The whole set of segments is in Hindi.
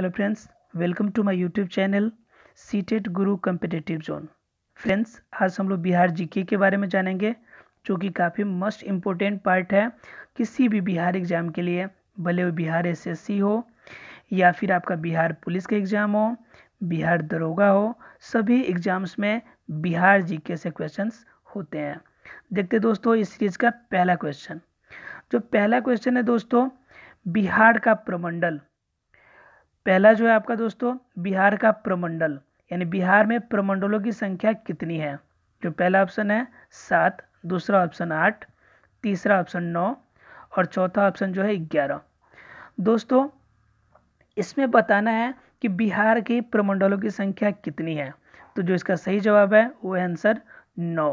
hello friends welcome to my YouTube channel CTET Guru competitive zone friends आज हम लोग बिहार जीके के बारे में जानेंगे जो कि काफ़ी मस्ट इम्पोर्टेंट पार्ट है किसी भी बिहार एग्ज़ाम के लिए भले वो बिहार एसएससी हो या फिर आपका बिहार पुलिस का एग्ज़ाम हो बिहार दरोगा हो सभी एग्ज़ाम्स में बिहार जी से क्वेश्चन होते हैं देखते दोस्तों इस सीरीज़ का पहला क्वेश्चन जो पहला क्वेश्चन है दोस्तों बिहार का प्रमंडल पहला जो है आपका दोस्तों बिहार का प्रमंडल यानी बिहार में प्रमंडलों की संख्या कितनी है जो पहला ऑप्शन है सात दूसरा ऑप्शन आठ तीसरा ऑप्शन नौ और चौथा ऑप्शन जो है ग्यारह दोस्तों इसमें बताना है कि बिहार के प्रमंडलों की संख्या कितनी है तो जो इसका सही जवाब है वो है आंसर नौ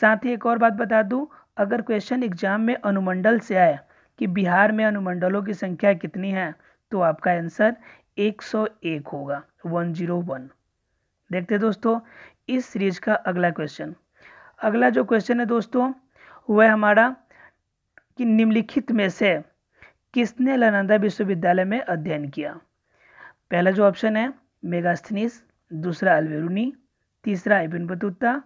साथ ही एक और बात बता दूं अगर क्वेश्चन एग्जाम में अनुमंडल से आए कि बिहार में अनुमंडलों की संख्या कितनी है तो आपका आंसर 101 होगा 101 देखते दोस्तों इस सीरीज का अगला क्वेश्चन अगला जो क्वेश्चन है दोस्तों वह हमारा कि निम्नलिखित में से किसने लनंदा विश्वविद्यालय में अध्ययन किया पहला जो ऑप्शन है मेगास्थनीस दूसरा अलवेरूनी तीसरा इबिन बतूता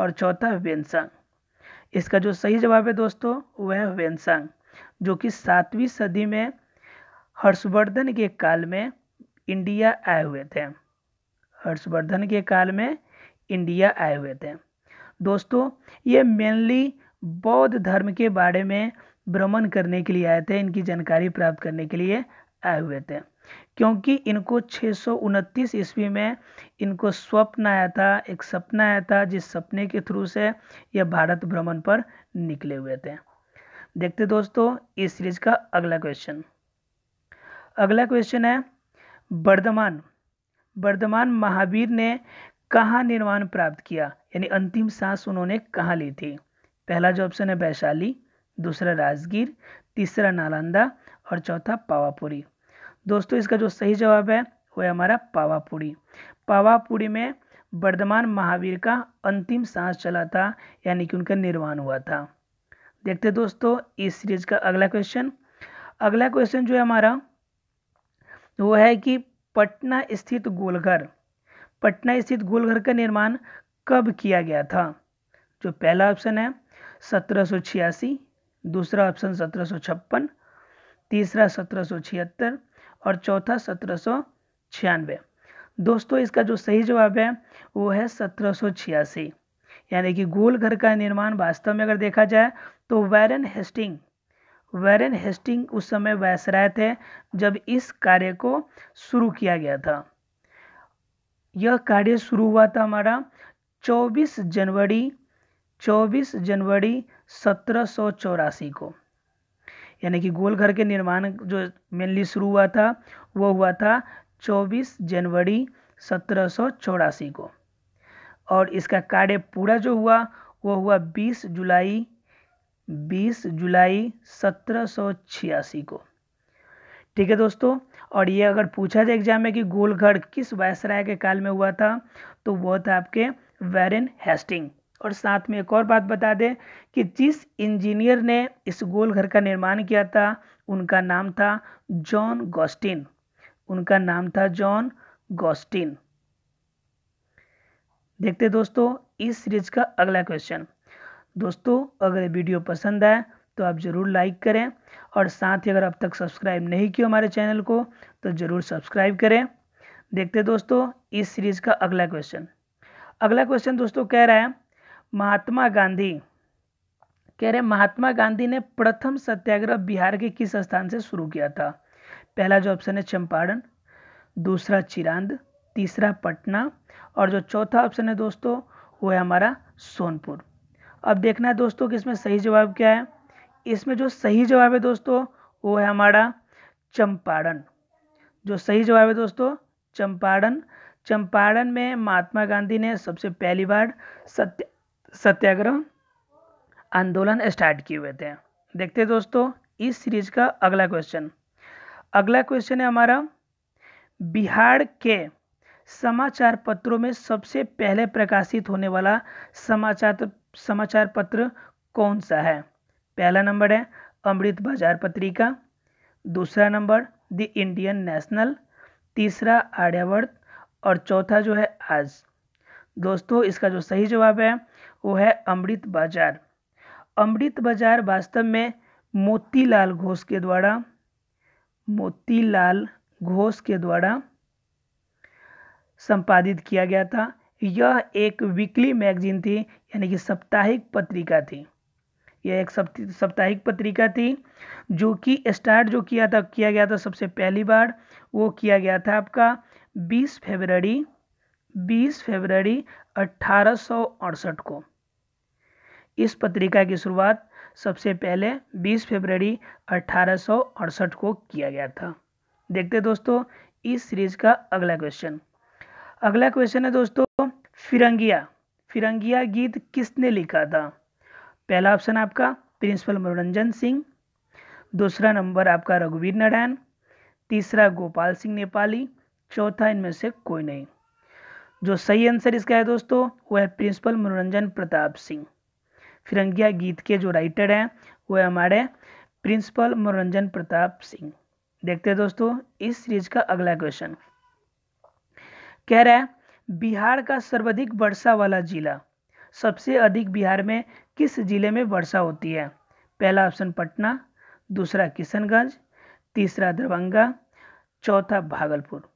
और चौथा वेनसांग इसका जो सही जवाब है दोस्तों वह वेनसांग जो कि सातवीं सदी में हर्षवर्धन के काल में इंडिया आए हुए थे हर्षवर्धन के काल में इंडिया आए हुए थे दोस्तों ये मेनली बौद्ध धर्म के बारे में भ्रमण करने के लिए आए थे इनकी जानकारी प्राप्त करने के लिए आए हुए थे क्योंकि इनको छः सौ ईस्वी में इनको स्वप्न आया था एक सपना आया था जिस सपने के थ्रू से यह भारत भ्रमण पर निकले हुए थे देखते दोस्तों इस सीरीज का अगला क्वेश्चन अगला क्वेश्चन है बर्धमान वर्धमान महावीर ने कहाँ निर्वाण प्राप्त किया यानी अंतिम सांस उन्होंने कहाँ ली थी पहला जो ऑप्शन है वैशाली दूसरा राजगीर तीसरा नालंदा और चौथा पावापुरी दोस्तों इसका जो सही जवाब है वो है हमारा पावापुरी पावापुरी में वर्धमान महावीर का अंतिम सांस चला था यानी कि उनका निर्वाण हुआ था देखते दोस्तों इस सीरीज का अगला क्वेश्चन अगला क्वेश्चन जो है हमारा वो है कि पटना स्थित गोलघर पटना स्थित गोलघर का निर्माण कब किया गया था जो पहला ऑप्शन है सत्रह दूसरा ऑप्शन सत्रह तीसरा सत्रह और चौथा सत्रह दोस्तों इसका जो सही जवाब है वो है सत्रह यानी कि गोलघर का निर्माण वास्तव में अगर देखा जाए तो वैरन हेस्टिंग वेरन हेस्टिंग उस समय वैसराय थे जब इस कार्य को शुरू किया गया था यह कार्य शुरू हुआ था हमारा 24 जनवरी 24 जनवरी सत्रह को यानी कि गोलघर के निर्माण जो मेनली शुरू हुआ था वो हुआ था 24 जनवरी सत्रह को और इसका कार्य पूरा जो हुआ वो हुआ 20 जुलाई बीस जुलाई सत्रह छियासी को ठीक है दोस्तों और ये अगर पूछा जाए एग्जाम में कि गोलघर किस वायसराय के काल में हुआ था तो वह था आपके वेरिन हेस्टिंग और साथ में एक और बात बता दें कि जिस इंजीनियर ने इस गोलघर का निर्माण किया था उनका नाम था जॉन गोस्टिन उनका नाम था जॉन गोस्टिन देखते दोस्तों इस सीरीज का अगला क्वेश्चन दोस्तों अगर वीडियो पसंद आए तो आप ज़रूर लाइक करें और साथ ही अगर अब तक सब्सक्राइब नहीं किया हमारे चैनल को तो ज़रूर सब्सक्राइब करें देखते दोस्तों इस सीरीज़ का अगला क्वेश्चन अगला क्वेश्चन दोस्तों कह रहा है महात्मा गांधी कह रहे महात्मा गांधी ने प्रथम सत्याग्रह बिहार के किस स्थान से शुरू किया था पहला जो ऑप्शन है चंपारण दूसरा चिरांद तीसरा पटना और जो चौथा ऑप्शन है दोस्तों वो है हमारा सोनपुर अब देखना है दोस्तों कि इसमें सही जवाब क्या है इसमें जो सही जवाब है दोस्तों वो है हमारा चंपारण जो सही जवाब है दोस्तों चंपारण चंपारण में महात्मा गांधी ने सबसे पहली बार सत्य सत्याग्रह आंदोलन स्टार्ट किए हुए थे देखते दोस्तों इस सीरीज का अगला क्वेश्चन अगला क्वेश्चन है हमारा बिहार के समाचार पत्रों में सबसे पहले प्रकाशित होने वाला समाचार समाचार पत्र कौन सा है पहला नंबर है अमृत बाजार पत्रिका दूसरा नंबर द इंडियन नेशनल तीसरा आर्यावर्त और चौथा जो है आज दोस्तों इसका जो सही जवाब है वो है अमृत बाजार अमृत बाजार वास्तव में मोतीलाल घोष के द्वारा मोतीलाल घोष के द्वारा संपादित किया गया था यह एक वीकली मैगजीन थी यानी कि साप्ताहिक पत्रिका थी यह एक साप्ताहिक पत्रिका थी जो कि स्टार्ट जो किया था किया गया था सबसे पहली बार वो किया गया था आपका 20 फरवरी 20 फरवरी अट्ठारह को इस पत्रिका की शुरुआत सबसे पहले 20 फरवरी अट्ठारह को किया गया था देखते दोस्तों इस सीरीज का अगला क्वेश्चन अगला क्वेश्चन है दोस्तों फिरंगिया फिरंगिया गीत किसने लिखा था पहला ऑप्शन आपका प्रिंसिपल मनोरंजन सिंह दूसरा नंबर आपका रघुवीर नारायण तीसरा गोपाल सिंह नेपाली चौथा इनमें से कोई नहीं जो सही आंसर इसका है दोस्तों वह है प्रिंसिपल मनोरंजन प्रताप सिंह फिरंगिया गीत के जो राइटर हैं वह हमारे प्रिंसिपल मनोरंजन प्रताप सिंह देखते हैं दोस्तों इस सीरीज का अगला क्वेश्चन कह रहा है बिहार का सर्वाधिक वर्षा वाला जिला सबसे अधिक बिहार में किस जिले में वर्षा होती है पहला ऑप्शन पटना दूसरा किशनगंज तीसरा दरभंगा चौथा भागलपुर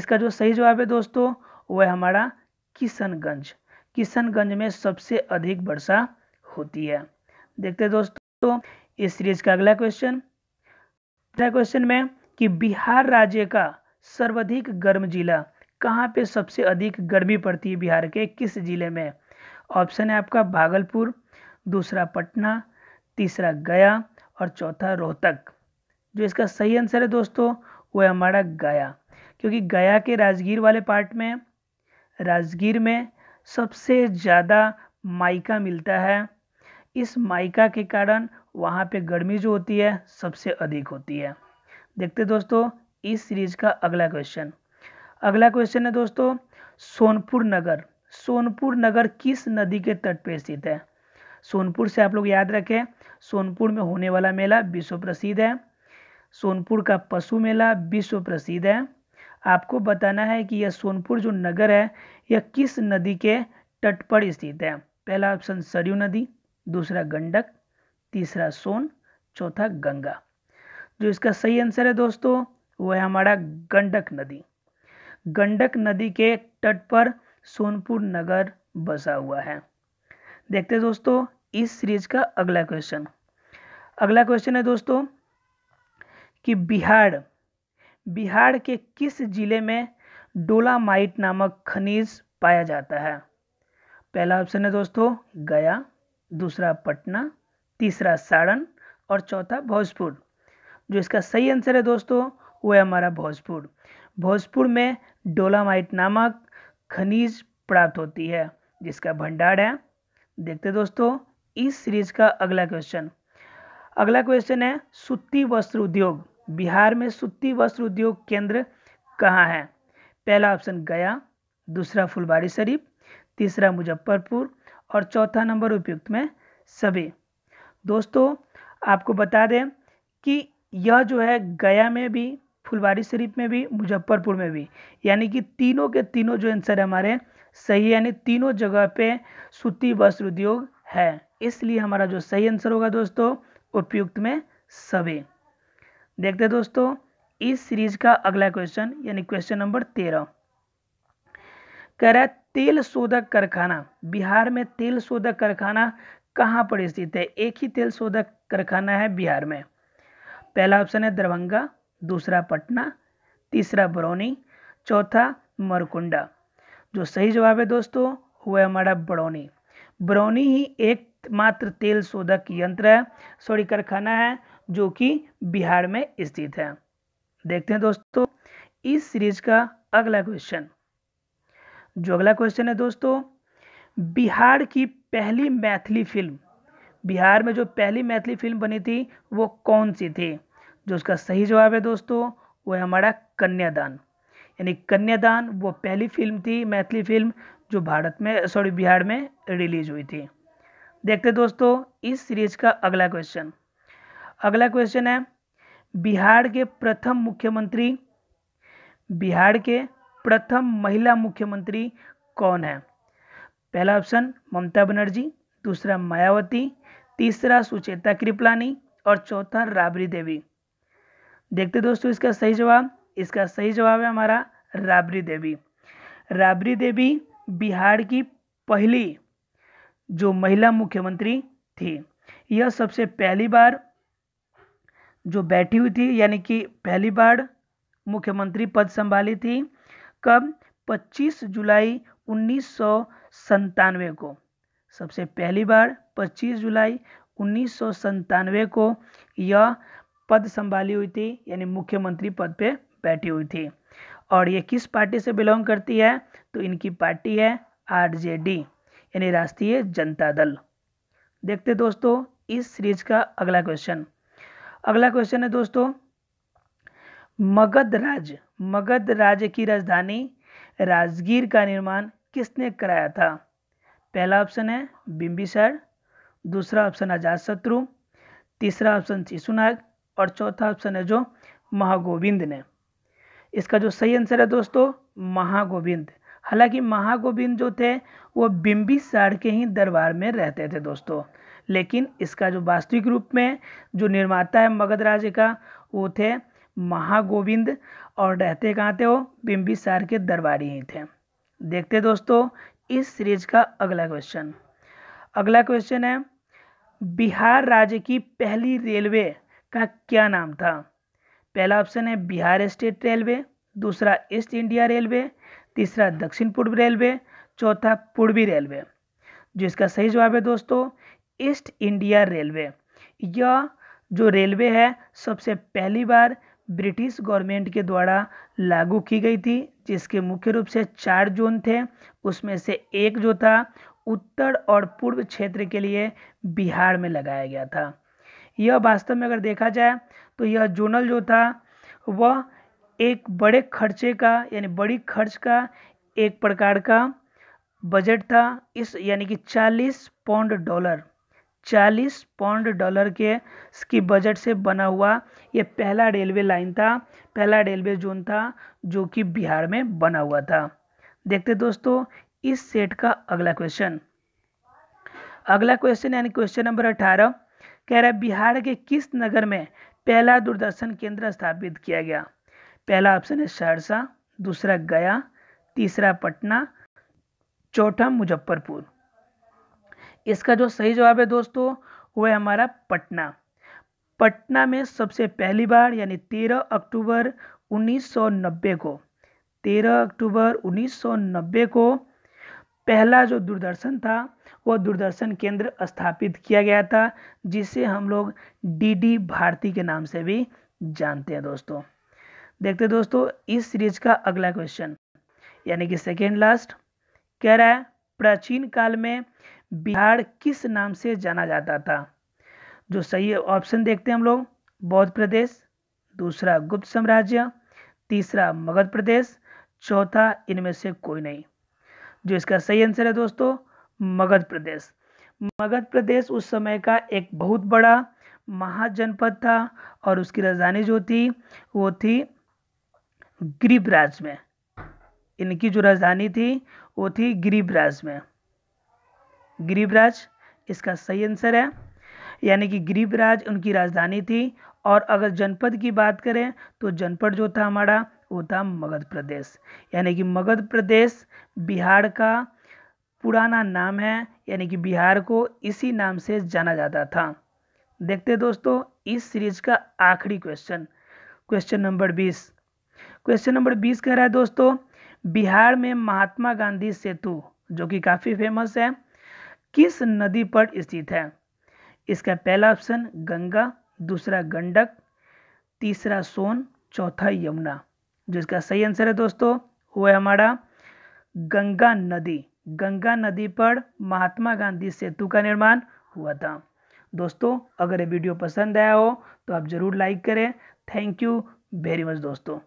इसका जो सही जवाब है दोस्तों वह हमारा किशनगंज किशनगंज में सबसे अधिक वर्षा होती है देखते दोस्तों इस सीरीज का अगला क्वेश्चन क्वेश्चन में कि बिहार राज्य का सर्वाधिक गर्म जिला कहाँ पे सबसे अधिक गर्मी पड़ती है बिहार के किस ज़िले में ऑप्शन है आपका भागलपुर दूसरा पटना तीसरा गया और चौथा रोहतक जो इसका सही आंसर है दोस्तों वो है हमारा गया क्योंकि गया के राजगीर वाले पार्ट में राजगीर में सबसे ज़्यादा माइका मिलता है इस माइका के कारण वहाँ पे गर्मी जो होती है सबसे अधिक होती है देखते दोस्तों इस सीरीज़ का अगला क्वेश्चन अगला क्वेश्चन है दोस्तों सोनपुर नगर सोनपुर नगर किस नदी के तट पर स्थित है सोनपुर से आप लोग याद रखें सोनपुर में होने वाला मेला विश्व प्रसिद्ध है सोनपुर का पशु मेला विश्व प्रसिद्ध है आपको बताना है कि यह सोनपुर जो नगर है यह किस नदी के तट पर स्थित है पहला ऑप्शन सरयू नदी दूसरा गंडक तीसरा सोन चौथा गंगा जो इसका सही आंसर है दोस्तों वह है हमारा गंडक नदी गंडक नदी के तट पर सोनपुर नगर बसा हुआ है देखते हैं दोस्तों इस सीरीज का अगला क्वेश्चन अगला क्वेश्चन है दोस्तों कि बिहार बिहार के किस जिले में डोलामाइट नामक खनिज पाया जाता है पहला ऑप्शन है दोस्तों गया दूसरा पटना तीसरा सारण और चौथा भोजपुर जो इसका सही आंसर है दोस्तों वो है हमारा भोजपुर भोजपुर में डोलामाइट नामक खनिज प्राप्त होती है जिसका भंडार है देखते दोस्तों इस सीरीज का अगला क्वेश्चन अगला क्वेश्चन है सुत्ती वस्त्र उद्योग बिहार में सुत्ती वस्त्र उद्योग केंद्र कहाँ है पहला ऑप्शन गया दूसरा फुलबारी शरीफ तीसरा मुजफ्फरपुर और चौथा नंबर उपयुक्त में सभी दोस्तों आपको बता दें कि यह जो है गया में भी फुलवारी शरीफ में भी मुजफ्फरपुर में भी यानी कि तीनों के तीनों जो आंसर है हमारे सही यानी तीनों जगह पे सूती वस्त्र उद्योग है इसलिए हमारा जो सही आंसर होगा दोस्तों उपयुक्त में सभी देखते दोस्तों इस सीरीज का अगला क्वेश्चन यानी क्वेश्चन नंबर तेरह कह रहा है तेल शोधक कारखाना बिहार में तेल शोधक कारखाना कहाँ पर स्थित है एक ही तेल शोधक कारखाना है बिहार में पहला ऑप्शन है दरभंगा दूसरा पटना तीसरा बरौनी चौथा मरकुंडा जो सही जवाब है दोस्तों वह हमारा बरौनी बरौनी ही एकमात्र तेल शोधक यंत्र है सॉरी कारखाना है जो कि बिहार में स्थित है देखते हैं दोस्तों इस सीरीज का अगला क्वेश्चन जो अगला क्वेश्चन है दोस्तों बिहार की पहली मैथिली फिल्म बिहार में जो पहली मैथिली फिल्म बनी थी वो कौन सी थी जो उसका सही जवाब है दोस्तों वो है हमारा कन्यादान यानी कन्यादान वो पहली फिल्म थी मैथिली फिल्म जो भारत में सॉरी बिहार में रिलीज हुई थी देखते दोस्तों इस सीरीज का अगला क्वेश्चन अगला क्वेश्चन है बिहार के प्रथम मुख्यमंत्री बिहार के प्रथम महिला मुख्यमंत्री कौन है पहला ऑप्शन ममता बनर्जी दूसरा मायावती तीसरा सुचेता कृपलानी और चौथा राबड़ी देवी देखते दोस्तों इसका सही जवाब इसका सही जवाब है हमारा राबरी देवी राबरी देवी बिहार की पहली जो महिला मुख्यमंत्री थी यह सबसे पहली बार जो बैठी हुई थी यानी कि पहली बार मुख्यमंत्री पद संभाली थी कब 25 जुलाई उन्नीस को सबसे पहली बार 25 जुलाई उन्नीस को यह पद संभाली हुई थी यानी मुख्यमंत्री पद पे बैठी हुई थी और ये किस पार्टी से बिलोंग करती है तो इनकी पार्टी है आरजेडी यानी राष्ट्रीय जनता दल देखते दोस्तों इस सीरीज का अगला क्वेश्चन अगला क्वेश्चन है दोस्तों मगध राज्य मगध राज्य की राजधानी राजगीर का निर्माण किसने कराया था पहला ऑप्शन है बिम्बिसर दूसरा ऑप्शन अजात शत्रु तीसरा ऑप्शन शिशुनाग और चौथा ऑप्शन है जो महागोविंद ने इसका जो सही आंसर है दोस्तों महागोविंद हालांकि महागोविंद जो थे वो बिम्बिसार के ही दरबार में रहते थे दोस्तों लेकिन इसका जो वास्तविक रूप में जो निर्माता है मगध राज्य का वो थे महागोविंद और रहते कहाँ थे वो बिम्बिसार के दरबारी ही थे देखते दोस्तों इस सीरीज का अगला क्वेश्चन अगला क्वेश्चन है बिहार राज्य की पहली रेलवे का क्या नाम था पहला ऑप्शन है बिहार स्टेट रेलवे दूसरा ईस्ट इंडिया रेलवे तीसरा दक्षिण पूर्व रेलवे चौथा पूर्वी रेलवे जो इसका सही जवाब है दोस्तों ईस्ट इंडिया रेलवे यह जो रेलवे है सबसे पहली बार ब्रिटिश गवर्नमेंट के द्वारा लागू की गई थी जिसके मुख्य रूप से चार जोन थे उसमें से एक जो था उत्तर और पूर्व क्षेत्र के लिए बिहार में लगाया गया था यह वास्तव में अगर देखा जाए तो यह जोनल जो था वह एक बड़े खर्चे का यानी बड़ी खर्च का एक प्रकार का बजट था इस यानी कि 40 पौंड डॉलर 40 पौंड डॉलर के इसकी बजट से बना हुआ यह पहला रेलवे लाइन था पहला रेलवे जोन था जो कि बिहार में बना हुआ था देखते दोस्तों इस सेट का अगला क्वेश्चन अगला क्वेश्चन यानी क्वेश्चन नंबर अठारह कह रहा है बिहार के किस नगर में पहला दूरदर्शन केंद्र स्थापित किया गया पहला ऑप्शन है सहरसा दूसरा गया तीसरा पटना चौथा मुजफ्फरपुर इसका जो सही जवाब है दोस्तों वो है हमारा पटना पटना में सबसे पहली बार यानी 13 अक्टूबर 1990 को 13 अक्टूबर 1990 को पहला जो दूरदर्शन था वह दूरदर्शन केंद्र स्थापित किया गया था जिसे हम लोग डीडी भारती के नाम से भी जानते हैं दोस्तों देखते हैं दोस्तों इस सीरीज का अगला क्वेश्चन यानी कि सेकेंड लास्ट कह रहा है प्राचीन काल में बिहार किस नाम से जाना जाता था जो सही ऑप्शन देखते हैं हम लोग बौद्ध प्रदेश दूसरा गुप्त साम्राज्य तीसरा मगध प्रदेश चौथा इनमें से कोई नहीं जो इसका सही आंसर है दोस्तों मगध प्रदेश मगध प्रदेश उस समय का एक बहुत बड़ा महाजनपद था और उसकी राजधानी जो थी वो थी गिरिभराज में इनकी जो राजधानी थी वो थी गिरिबराज में गिरिभराज इसका सही आंसर है यानी कि गिरिभराज उनकी राजधानी थी और अगर जनपद की बात करें तो जनपद जो था हमारा वो था मगध प्रदेश यानी कि मगध प्रदेश बिहार का पुराना नाम है यानी कि बिहार को इसी नाम से जाना जाता था देखते दोस्तों इस सीरीज का आखिरी क्वेश्चन क्वेश्चन नंबर बीस क्वेश्चन नंबर बीस कह रहा है दोस्तों बिहार में महात्मा गांधी सेतु जो कि काफ़ी फेमस है किस नदी पर स्थित है इसका पहला ऑप्शन गंगा दूसरा गंडक तीसरा सोन चौथा यमुना जो इसका सही आंसर है दोस्तों वो है हमारा गंगा नदी गंगा नदी पर महात्मा गांधी सेतु का निर्माण हुआ था दोस्तों अगर ये वीडियो पसंद आया हो तो आप ज़रूर लाइक करें थैंक यू वेरी मच दोस्तों